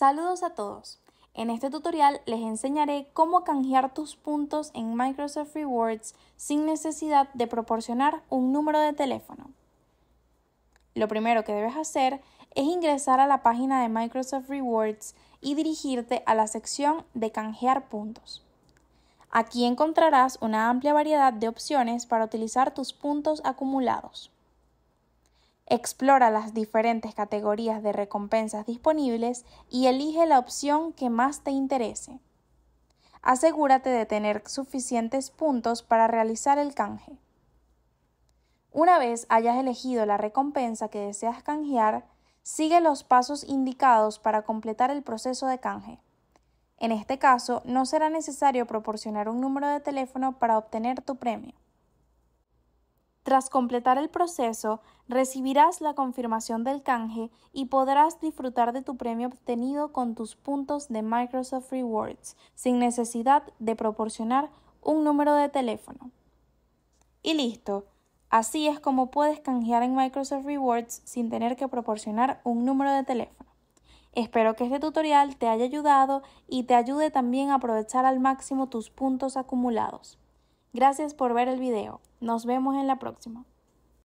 Saludos a todos. En este tutorial les enseñaré cómo canjear tus puntos en Microsoft Rewards sin necesidad de proporcionar un número de teléfono. Lo primero que debes hacer es ingresar a la página de Microsoft Rewards y dirigirte a la sección de canjear puntos. Aquí encontrarás una amplia variedad de opciones para utilizar tus puntos acumulados. Explora las diferentes categorías de recompensas disponibles y elige la opción que más te interese. Asegúrate de tener suficientes puntos para realizar el canje. Una vez hayas elegido la recompensa que deseas canjear, sigue los pasos indicados para completar el proceso de canje. En este caso, no será necesario proporcionar un número de teléfono para obtener tu premio. Tras completar el proceso, recibirás la confirmación del canje y podrás disfrutar de tu premio obtenido con tus puntos de Microsoft Rewards, sin necesidad de proporcionar un número de teléfono. Y listo. Así es como puedes canjear en Microsoft Rewards sin tener que proporcionar un número de teléfono. Espero que este tutorial te haya ayudado y te ayude también a aprovechar al máximo tus puntos acumulados. Gracias por ver el video. Nos vemos en la próxima.